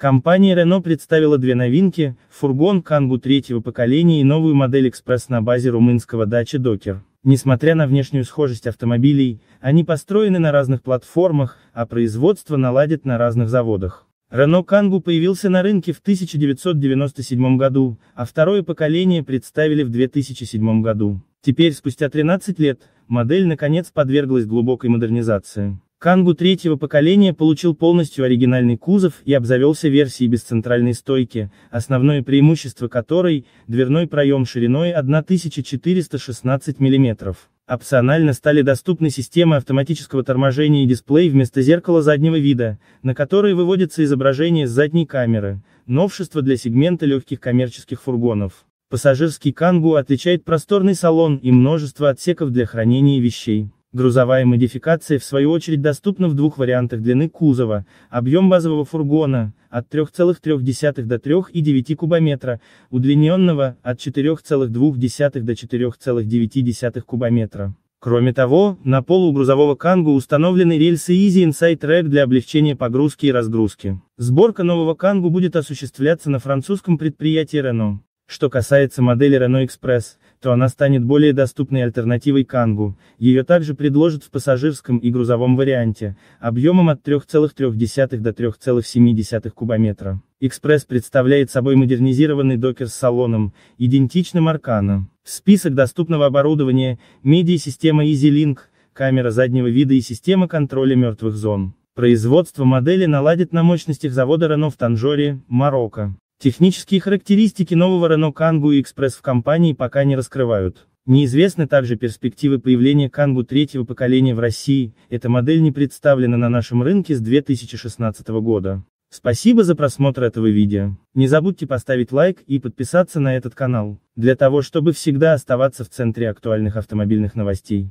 Компания Renault представила две новинки, фургон Kangoo третьего поколения и новую модель экспресс на базе румынского дачи Докер. Несмотря на внешнюю схожесть автомобилей, они построены на разных платформах, а производство наладят на разных заводах. Renault Kangoo появился на рынке в 1997 году, а второе поколение представили в 2007 году. Теперь, спустя 13 лет, модель наконец подверглась глубокой модернизации. Кангу третьего поколения получил полностью оригинальный кузов и обзавелся версией без центральной стойки, основное преимущество которой – дверной проем шириной 1416 мм. Опционально стали доступны системы автоматического торможения и дисплей вместо зеркала заднего вида, на которые выводится изображение с задней камеры, новшество для сегмента легких коммерческих фургонов. Пассажирский Кангу отличает просторный салон и множество отсеков для хранения вещей. Грузовая модификация в свою очередь доступна в двух вариантах длины кузова, объем базового фургона, от 3,3 до 3,9 кубометра, удлиненного, от 4,2 до 4,9 кубометра. Кроме того, на полу грузового Кангу установлены рельсы Easy Inside Track для облегчения погрузки и разгрузки. Сборка нового Кангу будет осуществляться на французском предприятии Renault. Что касается модели Renault Express, то она станет более доступной альтернативой Кангу, ее также предложат в пассажирском и грузовом варианте, объемом от 3,3 до 3,7 кубометра. Экспресс представляет собой модернизированный докер с салоном, идентичным Аркана. Список доступного оборудования, медиа-система EasyLink, камера заднего вида и система контроля мертвых зон. Производство модели наладит на мощностях завода Renault в Танжоре, Марокко. Технические характеристики нового Renault Kangoo Express в компании пока не раскрывают. Неизвестны также перспективы появления Kangoo третьего поколения в России, эта модель не представлена на нашем рынке с 2016 года. Спасибо за просмотр этого видео. Не забудьте поставить лайк и подписаться на этот канал, для того чтобы всегда оставаться в центре актуальных автомобильных новостей.